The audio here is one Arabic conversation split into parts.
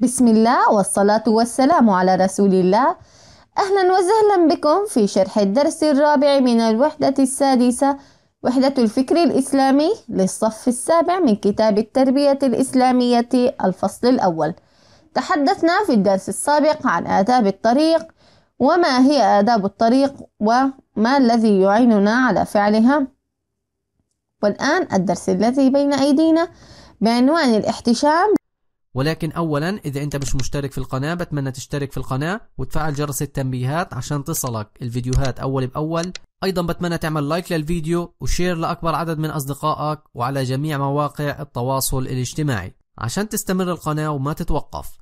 بسم الله والصلاة والسلام على رسول الله أهلا وسهلا بكم في شرح الدرس الرابع من الوحدة السادسة وحدة الفكر الإسلامي للصف السابع من كتاب التربية الإسلامية الفصل الأول تحدثنا في الدرس السابق عن آداب الطريق وما هي آداب الطريق وما الذي يعيننا على فعلها والآن الدرس الذي بين أيدينا بعنوان الاحتشام ولكن اولا اذا انت مش مشترك في القناة بتمنى تشترك في القناة وتفعل جرس التنبيهات عشان تصلك الفيديوهات اول باول ايضا بتمنى تعمل لايك للفيديو وشير لاكبر عدد من اصدقائك وعلى جميع مواقع التواصل الاجتماعي عشان تستمر القناة وما تتوقف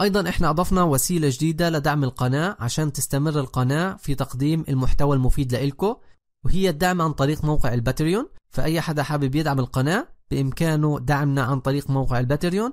ايضا احنا اضفنا وسيلة جديدة لدعم القناة عشان تستمر القناة في تقديم المحتوى المفيد لإلكو وهي الدعم عن طريق موقع الباتريون فاي حدا حابب يدعم القناة بامكانه دعمنا عن طريق موقع الباتريون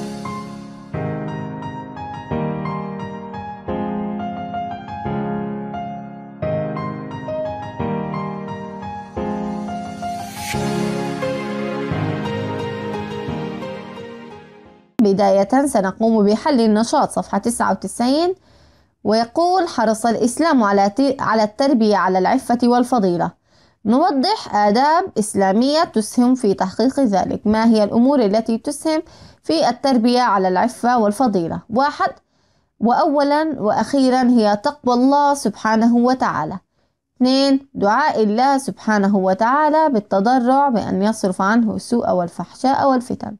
بداية سنقوم بحل النشاط صفحة 99 ويقول حرص الإسلام على على التربية على العفة والفضيلة نوضح آداب إسلامية تسهم في تحقيق ذلك ما هي الأمور التي تسهم في التربية على العفة والفضيلة واحد وأولا وأخيرا هي تقوى الله سبحانه وتعالى اثنين دعاء الله سبحانه وتعالى بالتضرع بأن يصرف عنه السوء والفحشاء والفتن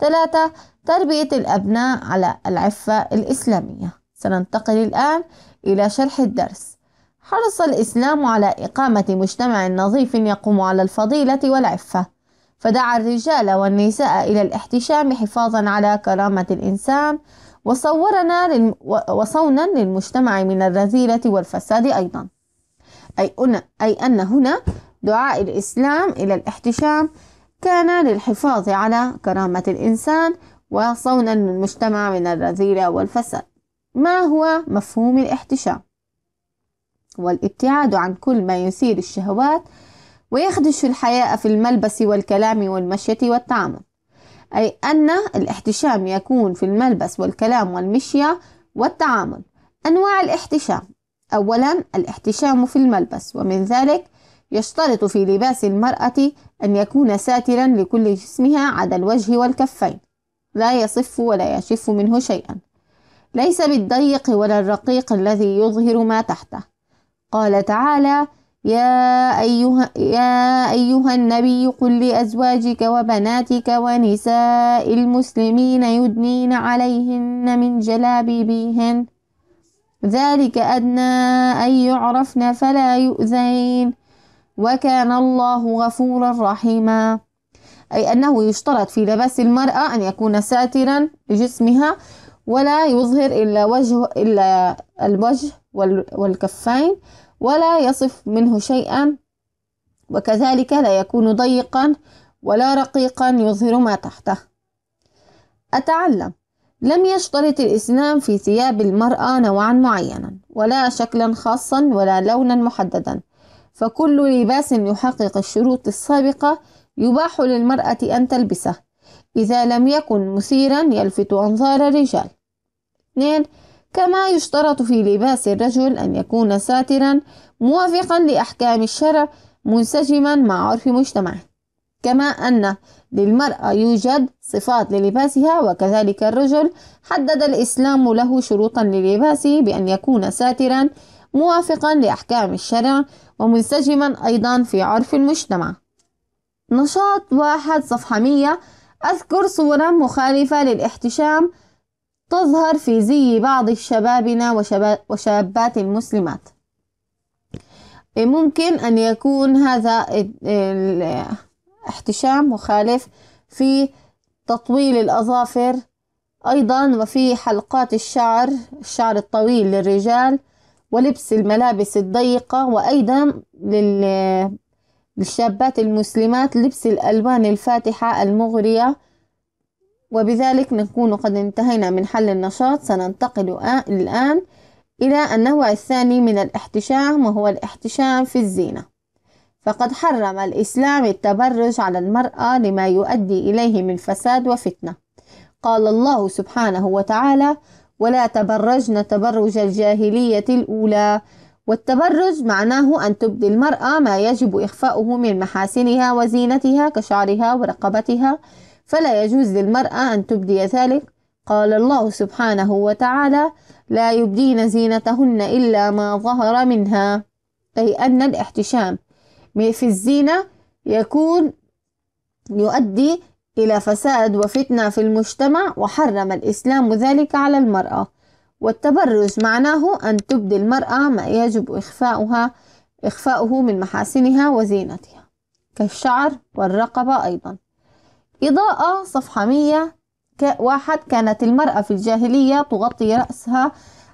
ثلاثة تربية الأبناء على العفة الإسلامية سننتقل الآن إلى شرح الدرس حرص الإسلام على إقامة مجتمع نظيف يقوم على الفضيلة والعفة فدعا الرجال والنساء إلى الاحتشام حفاظا على كرامة الإنسان وصورنا وصونا للمجتمع من الرذيلة والفساد أيضا أي أن هنا دعاء الإسلام إلى الاحتشام كان للحفاظ على كرامة الإنسان وصون المجتمع من الرذيلة والفساد ما هو مفهوم الاحتشام والابتعاد عن كل ما يثير الشهوات ويخدش الحياء في الملبس والكلام والمشية والتعامل أي أن الاحتشام يكون في الملبس والكلام والمشية والتعامل أنواع الاحتشام أولا الاحتشام في الملبس ومن ذلك يشترط في لباس المرأة أن يكون ساترا لكل جسمها عدا الوجه والكفين لا يصف ولا يشف منه شيئا ليس بالضيق ولا الرقيق الذي يظهر ما تحته قال تعالى يا أيها, يا أيها النبي قل لأزواجك وبناتك ونساء المسلمين يدنين عليهن من جلابيبهن ذلك أدنى أن يعرفن فلا يؤذين وكان الله غفورا رحيما أي أنه يشترط في لباس المرأة أن يكون ساترا لجسمها ولا يظهر إلا وجه إلا الوجه والكفين ولا يصف منه شيئا وكذلك لا يكون ضيقا ولا رقيقا يظهر ما تحته أتعلم لم يشترط الإسلام في ثياب المرأة نوعا معينا ولا شكلا خاصا ولا لونا محددا فكل لباس يحقق الشروط السابقة يباح للمرأة أن تلبسه إذا لم يكن مثيرا يلفت أنظار الرجال 2 كما يشترط في لباس الرجل أن يكون ساترا موافقا لأحكام الشرع منسجما مع عرف مجتمعه كما أن للمرأة يوجد صفات للباسها وكذلك الرجل حدد الإسلام له شروطا للباسه بأن يكون ساترا موافقا لأحكام الشرع ومنسجما أيضا في عرف المجتمع نشاط واحد صفحة 100 أذكر صورا مخالفة للاحتشام تظهر في زي بعض شبابنا وشابات المسلمات ممكن أن يكون هذا الاحتشام مخالف في تطويل الأظافر أيضا وفي حلقات الشعر الشعر الطويل للرجال ولبس الملابس الضيقة وأيضا للشابات المسلمات لبس الألوان الفاتحة المغرية وبذلك نكون قد انتهينا من حل النشاط سننتقل الآن إلى النوع الثاني من الاحتشام وهو الاحتشام في الزينة فقد حرم الإسلام التبرج على المرأة لما يؤدي إليه من فساد وفتنة قال الله سبحانه وتعالى ولا تبرجن تبرج الجاهلية الأولى والتبرج معناه أن تبدي المرأة ما يجب إخفاؤه من محاسنها وزينتها كشعرها ورقبتها فلا يجوز للمرأة أن تبدي ذلك قال الله سبحانه وتعالى لا يبدين زينتهن إلا ما ظهر منها أي أن الاحتشام في الزينة يكون يؤدي إلى فساد وفتنة في المجتمع وحرم الإسلام ذلك على المرأة والتبرج معناه أن تبدي المرأة ما يجب إخفاؤها إخفاؤه من محاسنها وزينتها كالشعر والرقبة أيضا إضاءة صفحة 101 واحد كانت المرأة في الجاهلية تغطي رأسها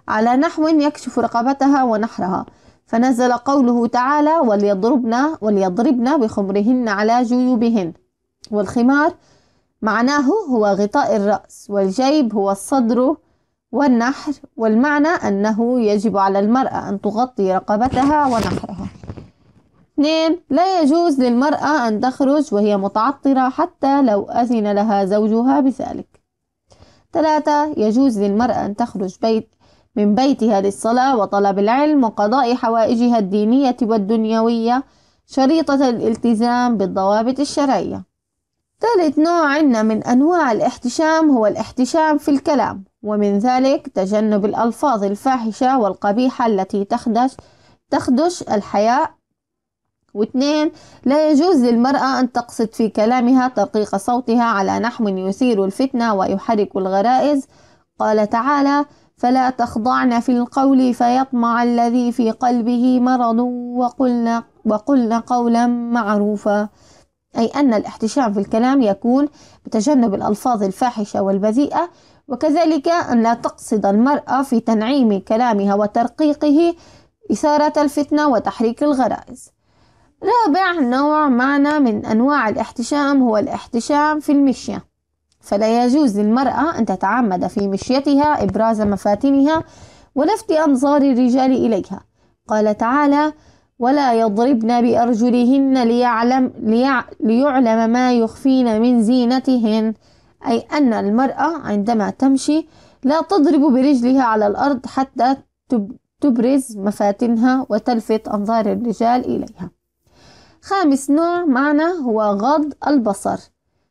على نحو يكشف رقبتها ونحرها فنزل قوله تعالى وليضربن وليضربن بخمرهن على جيوبهن والخمار معناه هو غطاء الرأس والجيب هو الصدر والنحر والمعنى أنه يجب على المرأة أن تغطي رقبتها ونحرها اثنين لا يجوز للمرأة أن تخرج وهي متعطرة حتى لو أذن لها زوجها بذلك ثلاثة يجوز للمرأة أن تخرج بيت من بيتها للصلاة وطلب العلم وقضاء حوائجها الدينية والدنيوية شريطة الالتزام بالضوابط الشرعية ثالث نوع عندنا من أنواع الاحتشام هو الاحتشام في الكلام ومن ذلك تجنب الألفاظ الفاحشة والقبيحة التي تخدش تخدش الحياء واثنين لا يجوز للمرأة أن تقصد في كلامها ترقيق صوتها على نحو يثير الفتنة ويحرك الغرائز قال تعالى فلا تخضعن في القول فيطمع الذي في قلبه مرض وقلن, وقلن قولا معروفا أي أن الاحتشام في الكلام يكون بتجنب الألفاظ الفاحشة والبذيئة وكذلك أن لا تقصد المرأة في تنعيم كلامها وترقيقه إثارة الفتنة وتحريك الغرائز رابع نوع معنى من أنواع الاحتشام هو الاحتشام في المشية فلا يجوز للمرأة أن تتعمد في مشيتها إبراز مفاتنها ولفت أنظار الرجال إليها قال تعالى ولا يضربن بأرجلهن ليعلم, ليع ليعلم ما يخفين من زينتهن أي أن المرأة عندما تمشي لا تضرب برجلها على الأرض حتى تبرز مفاتنها وتلفت أنظار الرجال إليها خامس نوع معنى هو غض البصر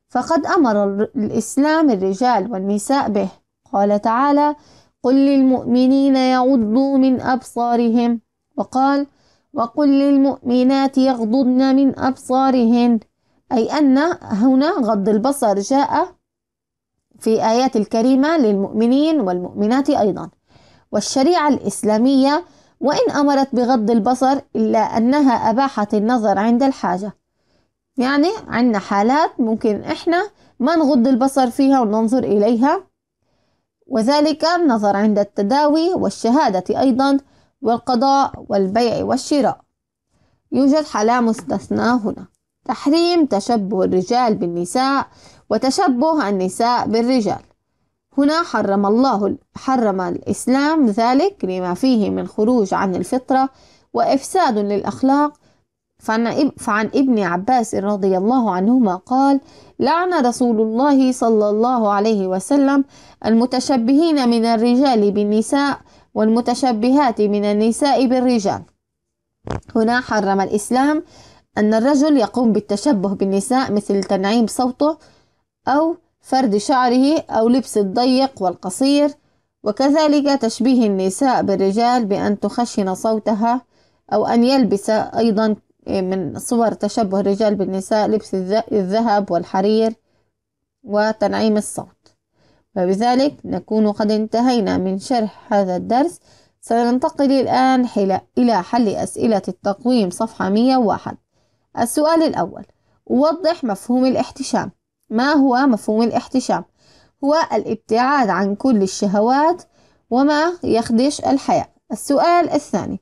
فقد أمر الإسلام الرجال والنساء به قال تعالى قل للمؤمنين يغضوا من أبصارهم وقال وقل للمؤمنات يغضضن من أبصارهن أي أن هنا غض البصر جاء في آيات الكريمة للمؤمنين والمؤمنات أيضا والشريعة الإسلامية وإن أمرت بغض البصر إلا أنها أباحت النظر عند الحاجة يعني عندنا حالات ممكن إحنا ما نغض البصر فيها وننظر إليها وذلك النظر عند التداوي والشهادة أيضا والقضاء والبيع والشراء يوجد حالة مستثناة هنا تحريم تشبه الرجال بالنساء وتشبه النساء بالرجال هنا حرم الله حرم الإسلام ذلك لما فيه من خروج عن الفطرة وإفساد للأخلاق فعن ابن عباس رضي الله عنهما قال لعن رسول الله صلى الله عليه وسلم المتشبهين من الرجال بالنساء والمتشبهات من النساء بالرجال هنا حرم الإسلام أن الرجل يقوم بالتشبه بالنساء مثل تنعيم صوته أو فرد شعره أو لبس الضيق والقصير وكذلك تشبيه النساء بالرجال بأن تخشن صوتها أو أن يلبس أيضا من صور تشبه الرجال بالنساء لبس الذهب والحرير وتنعيم الصوت وبذلك نكون قد انتهينا من شرح هذا الدرس سننتقل الآن إلى حل أسئلة التقويم صفحة 101 السؤال الأول وضح مفهوم الاحتشام ما هو مفهوم الاحتشام؟ هو الابتعاد عن كل الشهوات وما يخدش الحياة السؤال الثاني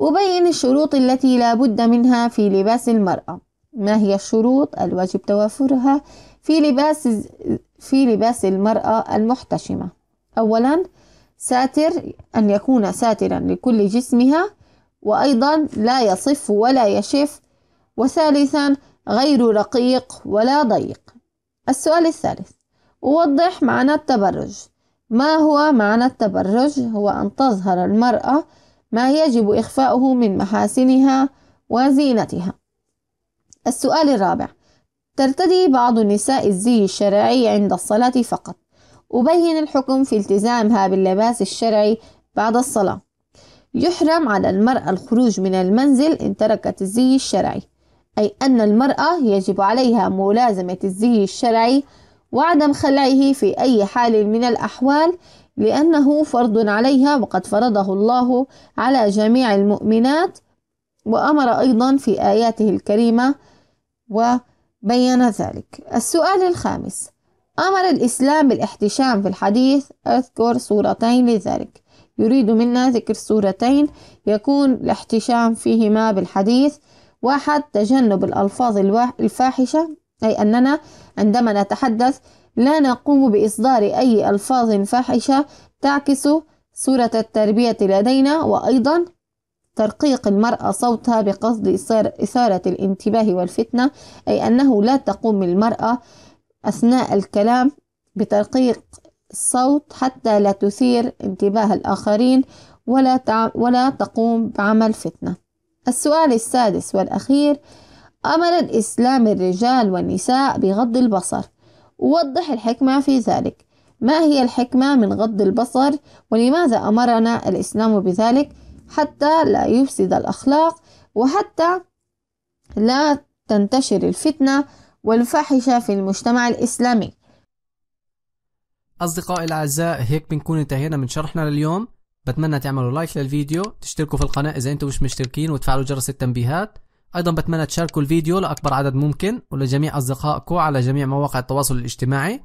أبين الشروط التي لا بد منها في لباس المرأة ما هي الشروط الواجب توافرها في لباس في لباس المرأة المحتشمة أولا ساتر أن يكون ساترا لكل جسمها وأيضا لا يصف ولا يشف وثالثا غير رقيق ولا ضيق السؤال الثالث أوضح معنى التبرج ما هو معنى التبرج هو أن تظهر المرأة ما يجب إخفاؤه من محاسنها وزينتها السؤال الرابع ترتدي بعض النساء الزي الشرعي عند الصلاة فقط أبين الحكم في التزامها باللباس الشرعي بعد الصلاة يحرم على المرأة الخروج من المنزل إن تركت الزي الشرعي أي أن المرأة يجب عليها ملازمة الزي الشرعي وعدم خلعه في أي حال من الأحوال لأنه فرض عليها وقد فرضه الله على جميع المؤمنات وأمر أيضا في آياته الكريمة و بين ذلك السؤال الخامس أمر الإسلام بالاحتشام في الحديث أذكر صورتين لذلك يريد منا ذكر صورتين يكون الاحتشام فيهما بالحديث واحد تجنب الألفاظ الفاحشة أي أننا عندما نتحدث لا نقوم بإصدار أي ألفاظ فاحشة تعكس صورة التربية لدينا وأيضا ترقيق المرأة صوتها بقصد إثارة الانتباه والفتنة أي أنه لا تقوم المرأة أثناء الكلام بترقيق الصوت حتى لا تثير انتباه الآخرين ولا, تع... ولا تقوم بعمل فتنة السؤال السادس والأخير أمر الإسلام الرجال والنساء بغض البصر وضح الحكمة في ذلك ما هي الحكمة من غض البصر ولماذا أمرنا الإسلام بذلك؟ حتى لا يفسد الأخلاق وحتى لا تنتشر الفتنة والفاحشة في المجتمع الإسلامي أصدقائي الأعزاء هيك بنكون انتهينا من شرحنا لليوم بتمنى تعملوا لايك للفيديو تشتركوا في القناة إذا أنتم مش مشتركين وتفعلوا جرس التنبيهات أيضا بتمنى تشاركوا الفيديو لأكبر عدد ممكن ولجميع أصدقائكم على جميع مواقع التواصل الاجتماعي